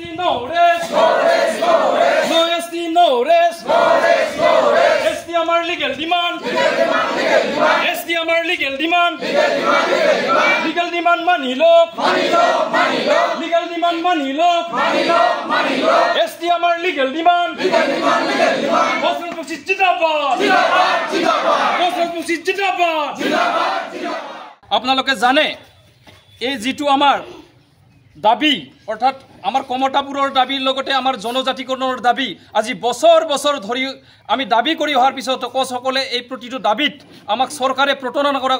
Nores, Nores, Nores, Nores, Nores, Nores, Nores, Nores, Nores, Nores, legal demand. Nores, Nores, Nores, legal demand. Legal demand, money Nores, Money Legal demand, money Nores, Money Nores, legal demand. আপোনালোকে জানে এই যিটো আমাৰ দাবী অৰ্থাৎ আমাৰ কমতাপুৰৰ দাবীৰ লগতে আমাৰ জনজাতিকৰণৰ দাবী আজি বছৰ বছৰ ধৰি আমি দাবী কৰি অহাৰ পিছত কোচসকলে এই প্ৰতিটো দাবীত আমাক সৰকাৰে প্ৰতাৰণ কৰা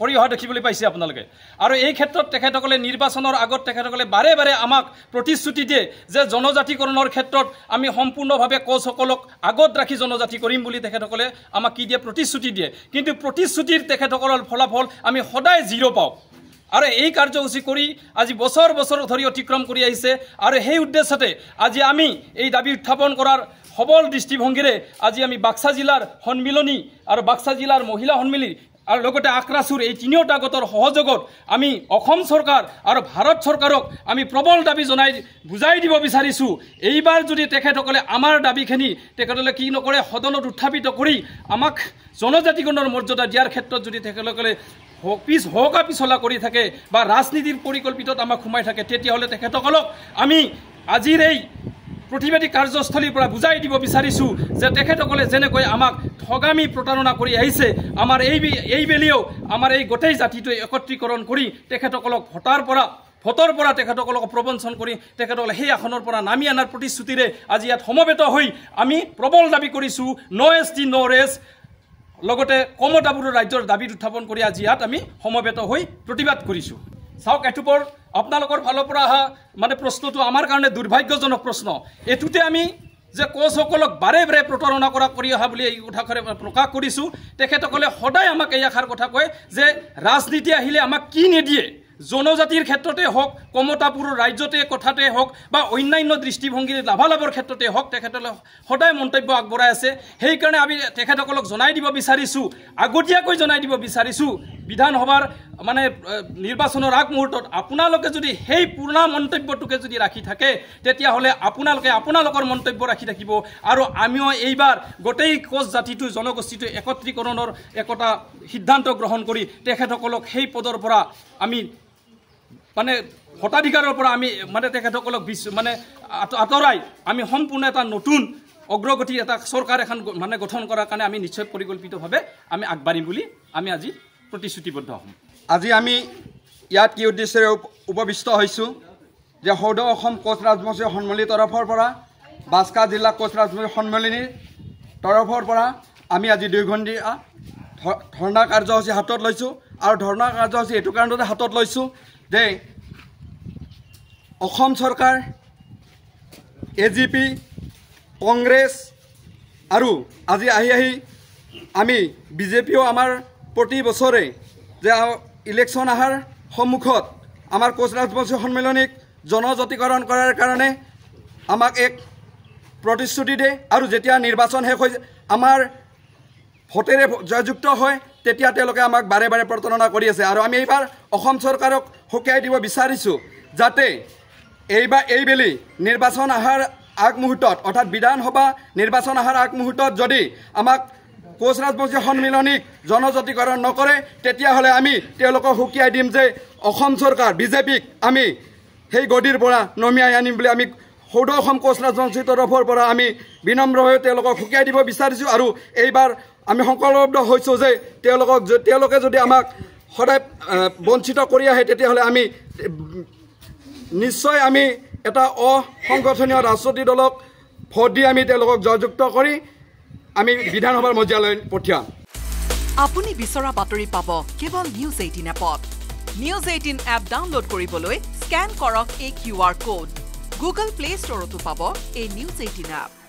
কৰি অহা দেখিবলৈ পাইছে আপোনালোকে আৰু এই ক্ষেত্ৰত তেখেতসকলে নিৰ্বাচনৰ আগত তেখেতসকলে বাৰে বাৰে আমাক প্ৰতিশ্ৰুতি দিয়ে যে জনজাতিকৰণৰ ক্ষেত্ৰত আমি সম্পূৰ্ণভাৱে কোচসকলক আগত ৰাখি জনজাতি কৰিম বুলি তেখেতসকলে আমাক কি দিয়ে প্ৰতিশ্ৰুতি দিয়ে কিন্তু প্ৰতিশ্ৰুতিৰ তেখেতসকলৰ ফলাফল আমি সদায় জিৰ' পাওঁ আৰু এই কাৰ্যসূচী কৰি আজি বছৰ বছৰ ধৰি অতিক্ৰম কৰি আহিছে আৰু সেই উদ্দেশ্যতে আজি আমি এই দাবী উত্থাপন কৰাৰ সবল দৃষ্টিভংগীৰে আজি আমি বাক্সা জিলাৰ সন্মিলনী আৰু বাক্সা জিলাৰ মহিলা সন্মিলনী আৰু লগতে আক্ৰাচুৰ এই তিনিওটা গোটৰ সহযোগত আমি অসম চৰকাৰ আৰু ভাৰত চৰকাৰক আমি প্ৰবল দাবী জনাই বুজাই দিব বিচাৰিছোঁ এইবাৰ যদি তেখেতসকলে আমাৰ দাবীখিনি তেখেতসকলে কি নকৰে সদনত উত্থাপিত কৰি আমাক জনজাতিকৰণৰ মৰ্যাদা দিয়াৰ ক্ষেত্ৰত যদি তেখেতসকলে পিছ হকা পিছলা কৰি থাকে বা ৰাজনীতিৰ পৰিকল্পিতত আমাক সোমাই থাকে তেতিয়াহ'লে তেখেতসকলক আমি আজিৰ এই প্ৰতিবাদী কাৰ্যস্থলীৰ পৰা বুজাই দিব বিচাৰিছোঁ যে তেখেতসকলে যেনেকৈ আমাক ঠগামী প্ৰতাৰণা কৰি আহিছে আমাৰ এই এইবেলিও আমাৰ এই গোটেই জাতিটোৱে একত্ৰীকৰণ কৰি তেখেতসকলক ভোটাৰ পৰা ভোটৰ পৰা তেখেতসকলক প্ৰবঞ্চন কৰি তেখেতসকলে সেই আসনৰ পৰা নামি অনাৰ প্ৰতিশ্ৰুতিৰে আজি ইয়াত সমবেত হৈ আমি প্ৰবল দাবী কৰিছোঁ ন এছ টি ন ৰেছ লগতে কমতাবোৰৰ ৰাজ্যৰ দাবীত উত্থাপন কৰি আজি ইয়াত আমি সমবেত হৈ প্ৰতিবাদ কৰিছোঁ চাওক এটোপৰ আপোনালোকৰ ফালৰ পৰা অহা মানে প্ৰশ্নটো আমাৰ কাৰণে দুৰ্ভাগ্যজনক প্ৰশ্ন এইটোতে আমি যে কোচসকলক বাৰে বাৰে প্ৰতাৰণা কৰা কৰি অহা বুলি এই কথাষাৰে প্ৰকাশ কৰিছোঁ তেখেতসকলে সদায় আমাক এই আশাৰ কথা কয় যে ৰাজনীতি আহিলে আমাক কি নিদিয়ে জনজাতিৰ ক্ষেত্ৰতে হওক কমতাপুৰ ৰাজ্যতে কথাতে হওক বা অন্যান্য দৃষ্টিভংগীৰ লাভালাভৰ ক্ষেত্ৰতে হওক তেখেতসকলে সদায় মন্তব্য আগবঢ়াই আছে সেইকাৰণে আমি তেখেতসকলক জনাই দিব বিচাৰিছোঁ আগতীয়াকৈ জনাই দিব বিচাৰিছোঁ বিধানসভাৰ মানে নিৰ্বাচনৰ আগ মুহূৰ্তত আপোনালোকে যদি সেই পুৰণা মন্তব্যটোকে যদি ৰাখি থাকে তেতিয়াহ'লে আপোনালোকে আপোনালোকৰ মন্তব্য ৰাখি থাকিব আৰু আমিও এইবাৰ গোটেই কোচ জাতিটো জনগোষ্ঠীটো একত্ৰীকৰণৰ একোটা সিদ্ধান্ত গ্ৰহণ কৰি তেখেতসকলক সেই পদৰ পৰা আমি মানে ভোটাধিকাৰৰ পৰা আমি মানে তেখেতসকলক বিশ্ব মানে আঁতৰাই আমি সম্পূৰ্ণ এটা নতুন অগ্ৰগতি এটা চৰকাৰ এখন মানে গঠন কৰাৰ কাৰণে আমি নিশ্চয় পৰিকল্পিতভাৱে আমি আগবাঢ়িম বুলি আমি আজি প্ৰতিশ্ৰুতিবদ্ধ হ'ম আজি আমি ইয়াত কি উদ্দেশ্যেৰে উপবিষ্ট হৈছোঁ যে সদ অসম কোচ ৰাজবংশী সন্মিলনীৰ তৰফৰ পৰা বাস্কা জিলা কোচ ৰাজবংশী সন্মিলনীৰ তৰফৰ পৰা আমি আজি দুইঘণ্টীয়া ধৰ্ণা কাৰ্যসূচী হাতত লৈছোঁ আৰু ধৰ্ণা কাৰ্যসূচী এইটো কাৰণতে হাতত লৈছোঁ যে অসম চৰকাৰ এ জি পি কংগ্ৰেছ আৰু আজি আহি আহি আমি বিজেপিও আমাৰ প্ৰতি বছৰে যে ইলেকশ্যন অহাৰ সন্মুখত আমাৰ কোচ ৰাজবংশী সন্মিলনীক জনজাতিকৰণ কৰাৰ কাৰণে আমাক এক প্ৰতিশ্ৰুতি দিয়ে আৰু যেতিয়া নিৰ্বাচন শেষ হৈ আমাৰ ভোটেৰে জয়যুক্ত হয় তেতিয়া তেওঁলোকে আমাক বাৰে বাৰে প্ৰতাৰণা কৰি আছে আৰু আমি এইবাৰ অসম চৰকাৰক সকীয়াই দিব বিচাৰিছোঁ যাতে এইবাৰ এইবেলি নিৰ্বাচন অহাৰ আগমুহূৰ্তত অৰ্থাৎ বিধানসভা নিৰ্বাচন অহাৰ আগমুহূৰ্তত যদি আমাক কোচ ৰাজবংশী সন্মিলনীক জনজাতিকৰণ নকৰে তেতিয়াহ'লে আমি তেওঁলোকক সুকীয়াই দিম যে অসম চৰকাৰ বিজেপিক আমি সেই গদিৰ পৰা নমিয়াই আনিম বুলি আমি সৌদ অসম কোচ ৰাজবংশীৰ তৰফৰ পৰা আমি বিনম্ৰভাৱে তেওঁলোকক সুকীয়াই দিব বিচাৰিছোঁ আৰু এইবাৰ আমি সংকল্পবদ্ধ হৈছোঁ যে তেওঁলোকক তেওঁলোকে যদি আমাক সদায় বঞ্চিত কৰি আহে তেতিয়াহ'লে আমি নিশ্চয় আমি এটা অসংগঠনীয় ৰাজনৈতিক দলক ভোট দি আমি তেওঁলোকক জয়যুক্ত কৰি আমি বিধানসভাৰ মজিয়ালৈ পঠিয়াম আপুনি বিচৰা বাতৰি পাব কেৱল নিউজ এইটিন এপত নিউজ এইটিন এপ ডাউনলোড কৰিবলৈ স্কেন কৰক এই Q R code Google play ষ্টৰতো পাব এই নিউজ এইটিন এপ